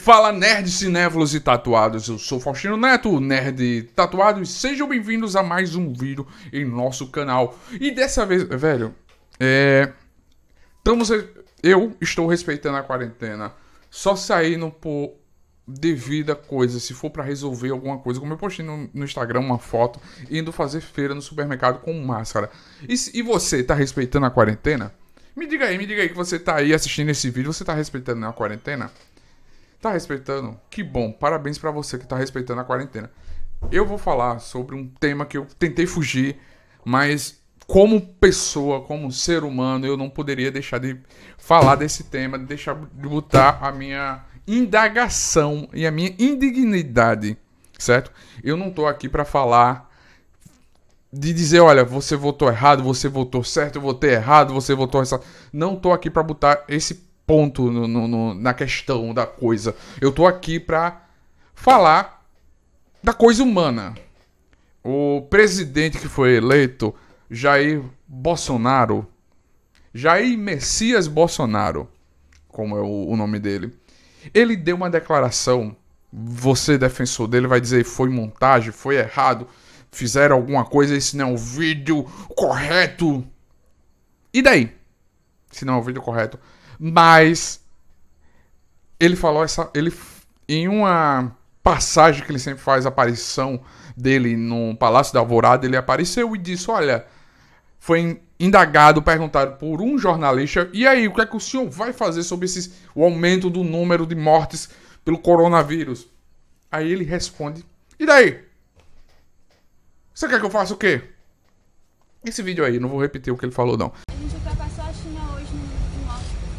Fala nerds, cinévolos e tatuados, eu sou Faustino Neto, nerd tatuado, e sejam bem-vindos a mais um vídeo em nosso canal. E dessa vez, velho, é... Estamos... Eu estou respeitando a quarentena, só saindo por devida coisa, se for para resolver alguma coisa, como eu postei no, no, Instagram uma foto, indo fazer feira no supermercado com máscara. E, e você, tá respeitando a quarentena? Me diga aí, me diga aí que você tá aí assistindo esse vídeo, você tá respeitando a quarentena? Tá respeitando? Que bom. Parabéns para você que tá respeitando a quarentena. Eu vou falar sobre um tema que eu tentei fugir, mas como pessoa, como ser humano, eu não poderia deixar de falar desse tema, de deixar de botar a minha indagação e a minha indignidade, certo? Eu não tô aqui para falar de dizer, olha, você votou errado, você votou certo, eu votei errado, você votou essa. Não tô aqui para botar esse ponto no, no, na questão da coisa. Eu tô aqui para falar da coisa humana. O presidente que foi eleito, Jair Bolsonaro, Jair Messias Bolsonaro, como é o, o nome dele, ele deu uma declaração. Você, defensor dele, vai dizer foi montagem, foi errado, fizeram alguma coisa, esse não é o vídeo correto. E daí? Se não é o vídeo correto, mas ele falou essa. Ele, em uma passagem que ele sempre faz, aparição dele no Palácio da Alvorada, ele apareceu e disse: Olha, foi indagado, perguntado por um jornalista, e aí, o que é que o senhor vai fazer sobre esses, o aumento do número de mortes pelo coronavírus? Aí ele responde: E daí? Você quer que eu faça o quê? Esse vídeo aí, não vou repetir o que ele falou, não.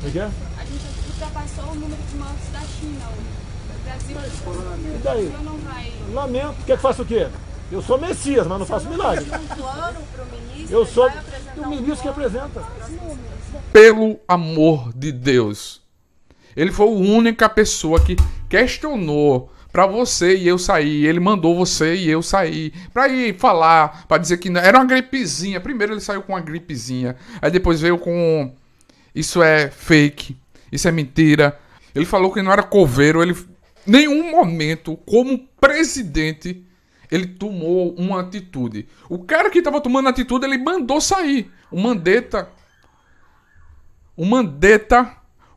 O é que é? A gente ultrapassou o número de mortes da China hoje. O Brasil, e daí? não vai. Lamento. Quer que faça o quê? Eu sou Messias, mas não faço milagre. Eu sou o ministro que apresenta. Pelo amor de Deus. Ele foi a única pessoa que questionou para você e eu sair. Ele mandou você e eu sair. Pra ir falar, para dizer que não. era uma gripezinha. Primeiro ele saiu com uma gripezinha. Aí depois veio com isso é fake, isso é mentira. Ele falou que não era coveiro, ele nenhum momento como presidente ele tomou uma atitude. O cara que estava tomando atitude, ele mandou sair. O Mandetta o Mandetta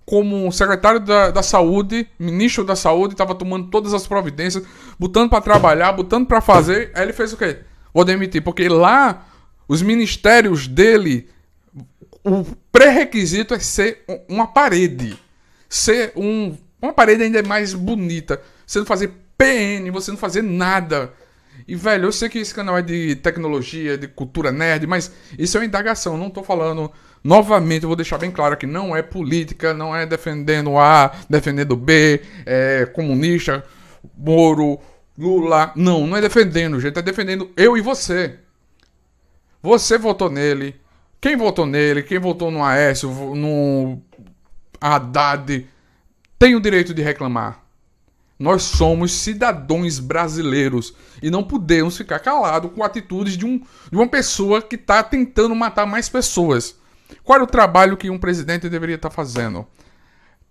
como secretário da, da saúde, ministro da saúde, estava tomando todas as providências, botando para trabalhar, botando para fazer. Aí ele fez o quê? Vou demitir, porque lá os ministérios dele o pré-requisito é ser uma parede. Ser um, uma parede ainda é mais bonita. Você não fazer PN, você não fazer nada. E, velho, eu sei que esse canal é de tecnologia, de cultura nerd, mas isso é uma indagação. Não tô falando. Novamente, eu vou deixar bem claro que não é política, não é defendendo A, defendendo B, é comunista, Moro, Lula. Não, não é defendendo, gente. É defendendo eu e você. Você votou nele, quem votou nele, quem votou no Aécio, no Haddad, tem o direito de reclamar. Nós somos cidadãos brasileiros e não podemos ficar calados com atitudes de, um, de uma pessoa que está tentando matar mais pessoas. Qual é o trabalho que um presidente deveria estar tá fazendo?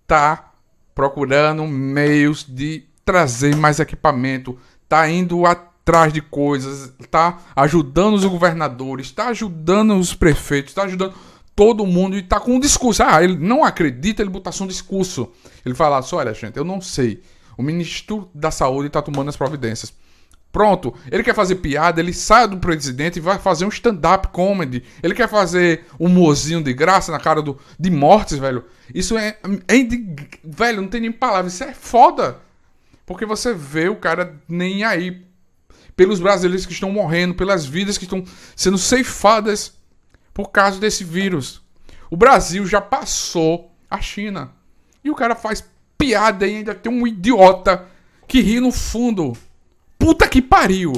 Está procurando meios de trazer mais equipamento, Está indo até atrás de coisas, tá ajudando os governadores, tá ajudando os prefeitos, tá ajudando todo mundo e tá com um discurso. Ah, ele não acredita, ele botasse um discurso. Ele falasse: olha, gente, eu não sei. O ministro da Saúde tá tomando as providências. Pronto, ele quer fazer piada, ele sai do presidente e vai fazer um stand-up comedy. Ele quer fazer um mozinho de graça na cara do, de mortes, velho. Isso é, é Velho, não tem nem palavra. Isso é foda. Porque você vê o cara nem aí pelos brasileiros que estão morrendo, pelas vidas que estão sendo ceifadas por causa desse vírus. O Brasil já passou a China. E o cara faz piada e ainda tem um idiota que ri no fundo. Puta que pariu!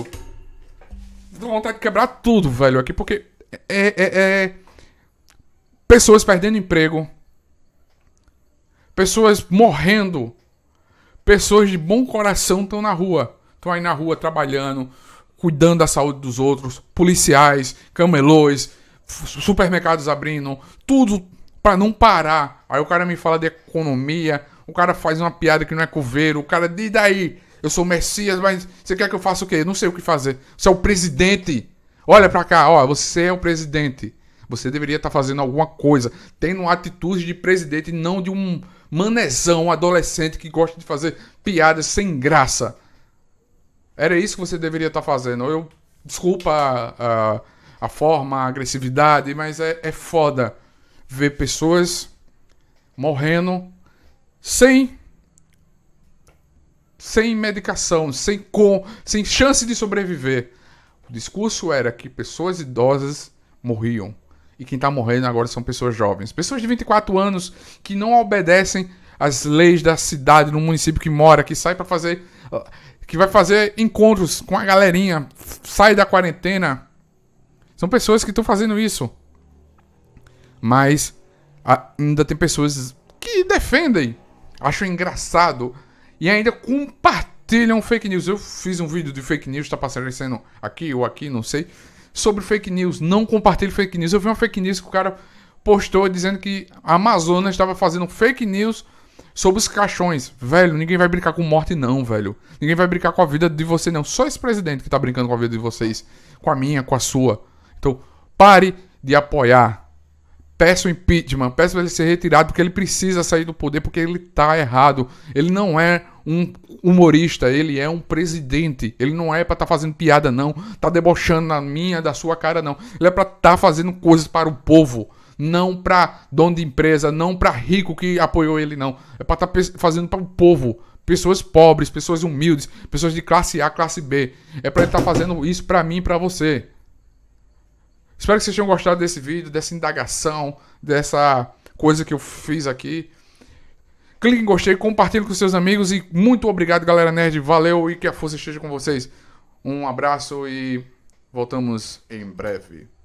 Dá vontade de quebrar tudo, velho, aqui, porque é, é, é... é pessoas perdendo emprego. Pessoas morrendo. Pessoas de bom coração estão na rua estão aí na rua trabalhando, cuidando da saúde dos outros, policiais, camelôs, supermercados abrindo, tudo para não parar. Aí o cara me fala de economia, o cara faz uma piada que não é coveiro, o cara e daí, eu sou Messias, mas você quer que eu faça o quê? Eu não sei o que fazer. Você é o presidente. Olha para cá, ó, você é o presidente. Você deveria estar tá fazendo alguma coisa, tendo uma atitude de presidente, não de um manezão, adolescente que gosta de fazer piadas sem graça. Era isso que você deveria estar tá fazendo. eu. Desculpa a, a, forma, a agressividade, mas é, é foda ver pessoas morrendo sem sem medicação, sem com, sem chance de sobreviver. O discurso era que pessoas idosas morriam e quem está morrendo agora são pessoas jovens, pessoas de 24 anos que não obedecem às leis da cidade, no município que mora, que sai para fazer ah, que vai fazer encontros com a galerinha, sai da quarentena. São pessoas que estão fazendo isso. Mas ainda tem pessoas que defendem, acham engraçado e ainda compartilham fake news. Eu fiz um vídeo de fake news, está aparecendo aqui ou aqui, não sei, sobre fake news. Não compartilhe fake news. Eu vi uma fake news que o cara postou dizendo que a Amazônia estava fazendo fake news sobre os caixões. Velho, ninguém vai brincar com morte, não, velho. Ninguém vai brincar com a vida de você, não. Só esse presidente que tá brincando com a vida de vocês. Com a minha, com a sua. Então, pare de apoiar. Peça o impeachment, peça pra ele ser retirado, porque ele precisa sair do poder, porque ele tá errado. Ele não é um humorista, ele é um presidente. Ele não é pra tá fazendo piada, não. Tá debochando na minha, da sua cara, não. Ele é pra tá fazendo coisas para o povo não para dono de empresa, não para rico que apoiou ele, não. É para estar tá fazendo para o povo, pessoas pobres, pessoas humildes, pessoas de classe A, classe B. É para ele estar tá fazendo isso para mim e para você. Espero que vocês tenham gostado desse vídeo, dessa indagação, dessa coisa que eu fiz aqui. Clique em gostei, compartilhe com seus amigos e muito obrigado, galera nerd. Valeu e que a força esteja com vocês. Um abraço e voltamos em breve.